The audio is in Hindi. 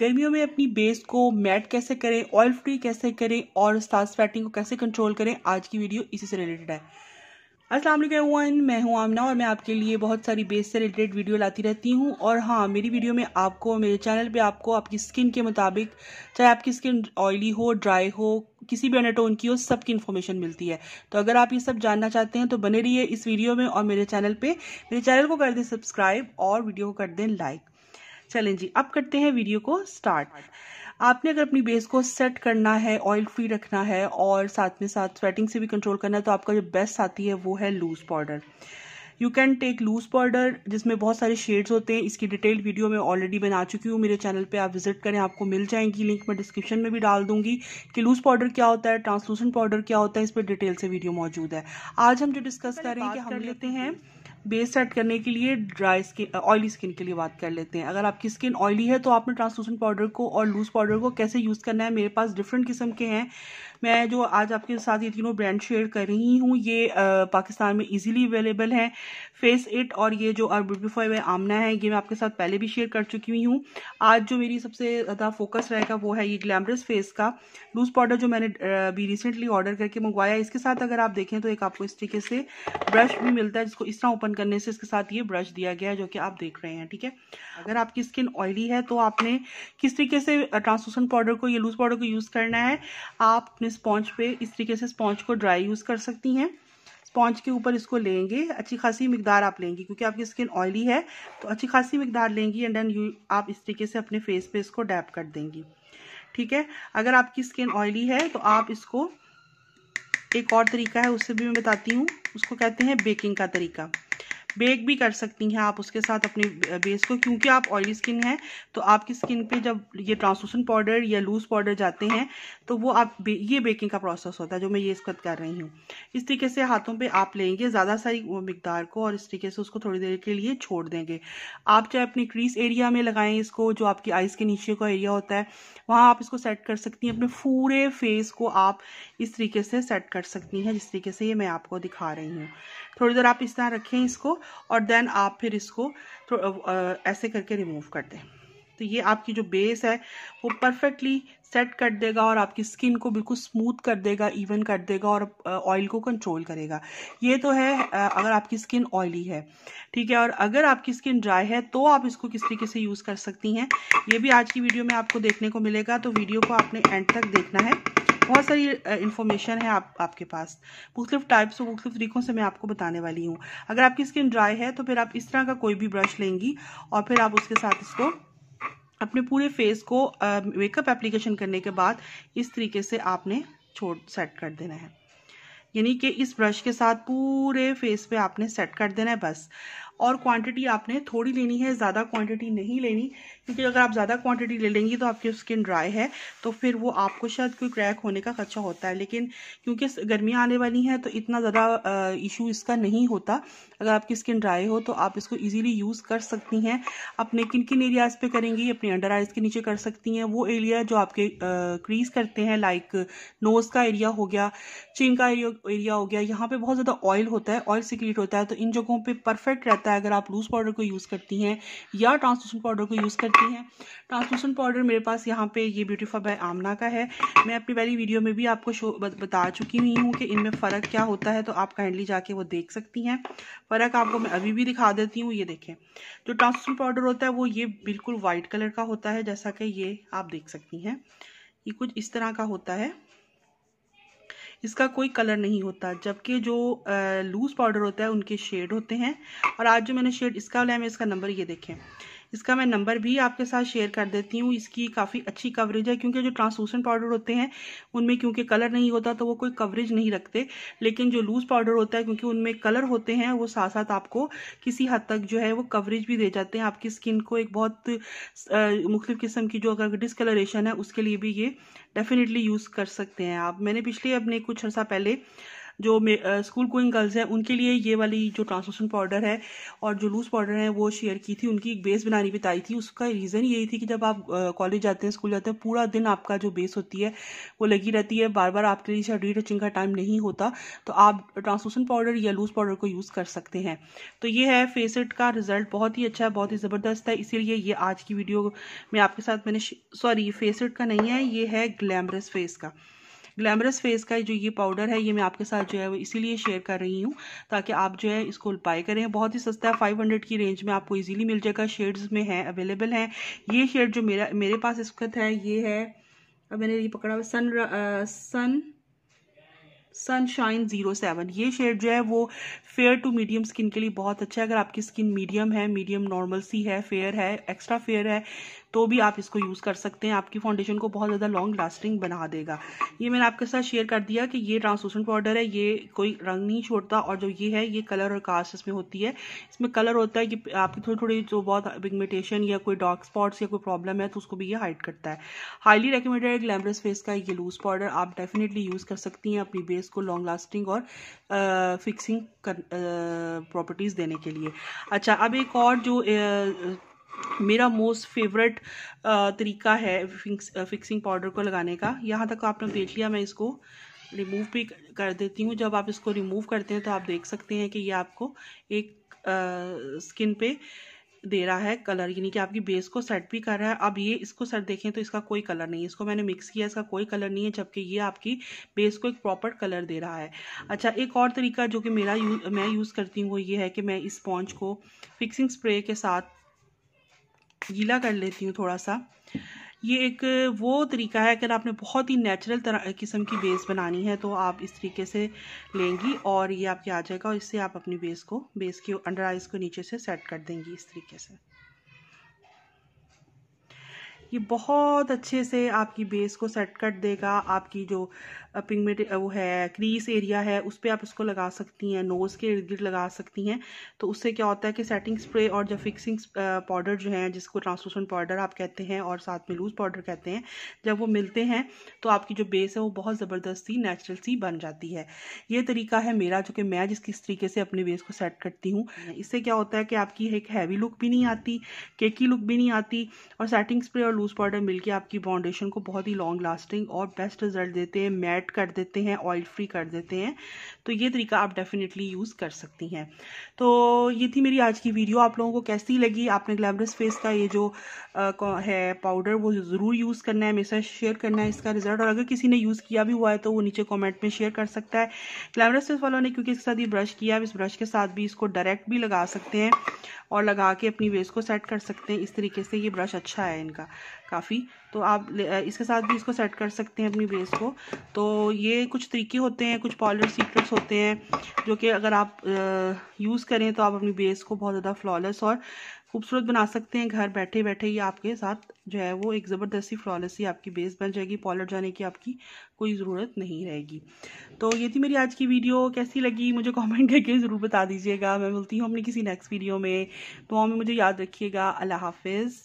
गर्मियों में अपनी बेस को मैट कैसे करें ऑयल फ्री कैसे करें और साथ फैटिंग को कैसे कंट्रोल करें आज की वीडियो इसी से रिलेटेड है अस्सलाम वालेकुम मैं हूं आमना और मैं आपके लिए बहुत सारी बेस से रिलेटेड वीडियो लाती रहती हूं और हाँ मेरी वीडियो में आपको मेरे चैनल पे आपको आपकी स्किन के मुताबिक चाहे आपकी स्किन ऑयली हो ड्राई हो किसी भी अंडरटोन की हो सबकी इन्फॉर्मेशन मिलती है तो अगर आप ये सब जानना चाहते हैं तो बने रहिए इस वीडियो में और मेरे चैनल पर मेरे चैनल को कर दें सब्सक्राइब और वीडियो को कर दें लाइक चलें जी अब करते हैं वीडियो को स्टार्ट आपने अगर अपनी बेस को सेट करना है ऑयल फ्री रखना है और साथ में साथ स्वेटिंग से भी कंट्रोल करना है तो आपका जो बेस्ट आती है वो है loose powder you can take loose powder जिसमें बहुत सारे शेड्स होते हैं इसकी डिटेल वीडियो मैं ऑलरेडी बना चुकी हूँ मेरे चैनल पे आप विजिट करें आपको मिल जाएंगी लिंक मैं डिस्क्रिप्शन में भी डाल दूंगी कि लूज पाउडर क्या होता है ट्रांसलूसेंट पाउडर क्या होता है इस पर डिटेल से वीडियो मौजूद है आज हम जो डिस्कस करेंगे हम लेते हैं बेस सेट करने के लिए ड्राई स्किन ऑयली स्किन के लिए बात कर लेते हैं अगर आपकी स्किन ऑयली है तो आपने ट्रांसलूसेंट पाउडर को और लूज पाउडर को कैसे यूज़ करना है मेरे पास डिफरेंट किस्म के हैं मैं जो आज आपके साथ ये तीनों ब्रांड शेयर कर रही हूँ ये आ, पाकिस्तान में इजीली अवेलेबल है फेस इट और ये जो ब्यूटीफाई में आमना है ये मैं आपके साथ पहले भी शेयर कर चुकी हुई हूँ आज जो मेरी सबसे ज़्यादा फोकस रहेगा वो है ये ग्लैमरस फेस का लूज पाउडर जो मैंने अभी रिसेंटली ऑर्डर करके मंगवाया इसके साथ अगर आप देखें तो एक आपको इस तरीके से ब्रश भी मिलता है जिसको इस तरह ओपन करने से इसके साथ ये ब्रश दिया गया है जो कि आप देख रहे हैं ठीक है अगर आपकी स्किन ऑयली है तो आपने किस तरीके से ट्रांसलूसेंट पाउडर को ये लूज पाउडर को यूज़ करना है आप अपने स्पॉन्च पे इस तरीके से स्पॉन्च को ड्राई यूज़ कर सकती हैं स्पॉन्च के ऊपर इसको लेंगे अच्छी खासी मकदार आप लेंगी क्योंकि आपकी स्किन ऑयली है तो अच्छी खासी मकदार लेंगी एंड देन यू आप इस तरीके से अपने फेस पे इसको डैप कर देंगी ठीक है अगर आपकी स्किन ऑयली है तो आप इसको एक और तरीका है उससे भी मैं बताती हूँ उसको कहते हैं बेकिंग का तरीका बेक भी कर सकती हैं आप उसके साथ अपनी बेस को क्योंकि आप ऑयली स्किन है तो आपकी स्किन पे जब ये ट्रांसलूसन पाउडर या लूज पाउडर जाते हैं तो वो आप बे, ये बेकिंग का प्रोसेस होता है जो मैं ये इसकत कर रही हूँ इस तरीके से हाथों पर आप लेंगे ज़्यादा सारी मकदार को और इस तरीके से उसको थोड़ी देर के लिए छोड़ देंगे आप चाहे अपने क्रीस एरिया में लगाएं इसको जो आपकी आइज़ के नीचे का एरिया होता है वहाँ आप इसको सेट कर सकती हैं अपने पूरे फेस को आप इस तरीके से सेट कर सकती हैं जिस तरीके से ये मैं आपको दिखा रही हूँ थोड़ी देर आप इस तरह रखें इसको और देन आप फिर इसको ऐसे करके रिमूव कर दें तो ये आपकी जो बेस है वो परफेक्टली सेट कर देगा और आपकी स्किन को बिल्कुल स्मूथ कर देगा इवन कर देगा और ऑयल को कंट्रोल करेगा ये तो है अगर आपकी स्किन ऑयली है ठीक है और अगर आपकी स्किन ड्राई है तो आप इसको किस तरीके से यूज़ कर सकती हैं ये भी आज की वीडियो में आपको देखने को मिलेगा तो वीडियो को आपने एंड तक देखना है बहुत सारी इन्फॉर्मेशन है आप आपके पास मुख्तलिफ टाइप्स और मुख्तलिफ तरीक़ों से मैं आपको बताने वाली हूँ अगर आपकी स्किन ड्राई है तो फिर आप इस तरह का कोई भी ब्रश लेंगी और फिर आप उसके साथ इसको अपने पूरे फेस को मेकअप एप्लीकेशन करने के बाद इस तरीके से आपने छोड़ सेट कर देना है यानी कि इस ब्रश के साथ पूरे फेस पे आपने सेट कर देना है बस और क्वांटिटी आपने थोड़ी लेनी है ज़्यादा क्वांटिटी नहीं लेनी क्योंकि अगर आप ज़्यादा क्वांटिटी ले लेंगी तो आपकी स्किन ड्राई है तो फिर वो आपको शायद कोई क्रैक होने का खर्चा होता है लेकिन क्योंकि गर्मियाँ आने वाली हैं तो इतना ज़्यादा इशू इसका नहीं होता अगर आपकी स्किन ड्राई हो तो आप इसको ईजिली यूज़ कर सकती हैं अपने किन किन एरियाज़ पर करेंगी अपने अंडर आइज़ के नीचे कर सकती हैं वो एरिया जो आपके क्रीज करते हैं लाइक नोज़ का एरिया हो गया चिन का एरिया हो गया यहाँ पर बहुत ज़्यादा ऑयल होता है ऑयल सिक्रीट होता है तो इन जगहों पर परफेक्ट रहता है जाता है अगर आप लूज़ पाउडर को यूज़ करती हैं या ट्रांसलूसेंट पाउडर को यूज़ करती हैं ट्रांसलूसेंट पाउडर मेरे पास यहाँ पे ये ब्यूटीफा बाय आमना का है मैं अपनी पहली वीडियो में भी आपको शो बता चुकी हुई हूँ कि इनमें फ़र्क क्या होता है तो आप काइंडली जाके वो देख सकती हैं फ़र्क आपको मैं अभी भी दिखा देती हूँ ये देखें जो ट्रांसलूसेंट पाउडर होता है वो ये बिल्कुल वाइट कलर का होता है जैसा कि ये आप देख सकती हैं ये कुछ इस तरह का होता है इसका कोई कलर नहीं होता जबकि जो लूज़ पाउडर होता है उनके शेड होते हैं और आज जो मैंने शेड इसका लिया मैं इसका नंबर ये देखें इसका मैं नंबर भी आपके साथ शेयर कर देती हूँ इसकी काफ़ी अच्छी कवरेज है क्योंकि जो ट्रांसलूसेंट पाउडर होते हैं उनमें क्योंकि कलर नहीं होता तो वो कोई कवरेज नहीं रखते लेकिन जो लूज़ पाउडर होता है क्योंकि उनमें कलर होते हैं वो साथ साथ आपको किसी हद तक जो है वो कवरेज भी दे जाते हैं आपकी स्किन को एक बहुत मुख्तु किस्म की जो अगर डिसकलरेशन है उसके लिए भी ये डेफिनेटली यूज़ कर सकते हैं आप मैंने पिछले अपने कुछ अर्सा पहले जो स्कूल गोइंग गर्ल्स हैं उनके लिए ये वाली जो ट्रांसलेशन पाउडर है और जो लूज पाउडर है वो शेयर की थी उनकी एक बेस बनानी बताई थी उसका रीज़न यही थी कि जब आप कॉलेज जाते हैं स्कूल जाते हैं पूरा दिन आपका जो बेस होती है वो लगी रहती है बार बार आपके लिए शायद रीटचिंग का टाइम नहीं होता तो आप ट्रांसलेशन पाउडर या लूज पाउडर को यूज़ कर सकते हैं तो ये है फेसट का रिजल्ट बहुत ही अच्छा है बहुत ही ज़बरदस्त है इसीलिए ये आज की वीडियो में आपके साथ मैंने सॉरी फेसट का नहीं है ये है ग्लैमरस फेस का ग्लैमरस फेस का जो ये पाउडर है ये मैं आपके साथ जो है वो इसीलिए शेयर कर रही हूँ ताकि आप जो है इसको उपाय करें बहुत ही सस्ता है फाइव हंड्रेड की रेंज में आपको ईजिली मिल जाएगा शेड्स में है अवेलेबल है ये शेड जो मेरा मेरे पास इस वक्त है ये है अब मैंने ये पकड़ा हुआ सन आ, सन सनशाइन जीरो सेवन ये शेड जो है वो फेयर टू मीडियम स्किन के लिए बहुत अच्छा है अगर आपकी स्किन मीडियम है मीडियम नॉर्मल सी है फेयर है एक्स्ट्रा फेयर है तो भी आप इसको यूज़ कर सकते हैं आपकी फाउंडेशन को बहुत ज़्यादा लॉन्ग लास्टिंग बना देगा ये मैंने आपके साथ शेयर कर दिया कि ये ट्रांसलूसेंट पाउडर है ये कोई रंग नहीं छोड़ता और जो ये है ये कलर और कास्ट इसमें होती है इसमें कलर होता है कि आपकी थोड़ी थोड़ी जो बहुत पिगमेटेशन या कोई डार्क स्पॉट्स या कोई प्रॉब्लम है तो उसको भी ये हाइड करता है हाईली रिकमेंडेड है ग्लैमरस फेस का ये लूज पाउडर आप डेफिनेटली यूज़ कर सकती हैं अपनी बेस को लॉन्ग लास्टिंग और फिक्सिंग प्रॉपर्टीज़ देने के लिए अच्छा अब एक और जो आ, मेरा मोस्ट फेवरेट तरीका है फिक्स फिक्सिंग पाउडर को लगाने का यहाँ तक आपने देख लिया मैं इसको रिमूव भी कर देती हूँ जब आप इसको रिमूव करते हैं तो आप देख सकते हैं कि ये आपको एक आ, स्किन पे दे रहा है कलर यानी कि आपकी बेस को सेट भी कर रहा है अब ये इसको सर देखें तो इसका कोई कलर नहीं है इसको मैंने मिक्स किया इसका कोई कलर नहीं है जबकि ये आपकी बेस को एक प्रॉपर कलर दे रहा है अच्छा एक और तरीका जो कि मेरा यू, मैं यूज़ करती हूँ वो ये है कि मैं इस पॉन्च को फिक्सिंग स्प्रे के साथ गीला कर लेती हूँ थोड़ा सा ये एक वो तरीका है अगर आपने बहुत ही नेचुरल तरह किस्म की बेस बनानी है तो आप इस तरीके से लेंगी और ये आपके आ जाएगा और इससे आप अपनी बेस को बेस के अंडर आइज को नीचे से सेट कर देंगी इस तरीके से ये बहुत अच्छे से आपकी बेस को सेट कर देगा आपकी जो पिगमेंट वो है क्रीस एरिया है उस पर आप इसको लगा सकती हैं नोज़ के इर्द गिर्द लगा सकती हैं तो उससे क्या होता है कि सेटिंग स्प्रे और जो फिक्सिंग पाउडर जो है जिसको ट्रांसलूसेंट पाउडर आप कहते हैं और साथ में लूज पाउडर कहते हैं जब वो मिलते हैं तो आपकी जो बेस है वो बहुत ज़बरदस्ती नेचुरल सी बन जाती है ये तरीका है मेरा जो कि मैं जिस किस तरीके से अपने बेस को सेट करती हूँ इससे क्या होता है कि आपकी एक हैवी लुक भी नहीं आती केकी लुक भी नहीं आती और सेटिंग स्प्रे और लूज पाउडर मिलकर आपकी फाउंडेशन को बहुत ही लॉन्ग लास्टिंग और बेस्ट रिजल्ट देते हैं मैट कर देते हैं ऑयल फ्री कर देते हैं तो ये तरीका आप डेफिनेटली यूज़ कर सकती हैं तो ये थी मेरी आज की वीडियो आप लोगों को कैसी लगी आपने ग्लैमरस फेस का ये जो आ, है पाउडर वो ज़रूर यूज़ करना है मेरे साथ शेयर करना है इसका रिजल्ट और अगर किसी ने यूज़ किया भी हुआ है तो वो नीचे कॉमेंट में शेयर कर सकता है ग्लैमरस फेस वालों ने क्योंकि इसके साथ ये ब्रश किया इस ब्रश के साथ भी इसको डायरेक्ट भी लगा सकते हैं और लगा के अपनी वेस्ट को सेट कर सकते हैं इस तरीके से ये ब्रश अच्छा है इनका काफ़ी तो आप इसके साथ भी इसको सेट कर सकते हैं अपनी बेस को तो ये कुछ तरीके होते हैं कुछ पॉलर सीक्रेट्स होते हैं जो कि अगर आप यूज़ करें तो आप अपनी बेस को बहुत ज़्यादा फ्लॉलेस और खूबसूरत बना सकते हैं घर बैठे बैठे ही आपके साथ जो है वो एक ज़बरदस्ती फ्लॉलेस ही आपकी बेस बन जाएगी पॉलर जाने की आपकी कोई ज़रूरत नहीं रहेगी तो ये थी मेरी आज की वीडियो कैसी लगी मुझे कमेंट करके ज़रूर बता दीजिएगा मैं मिलती हूँ अपनी किसी नेक्स्ट वीडियो में तो में मुझे याद रखिएगा अल्लाह हाफिज़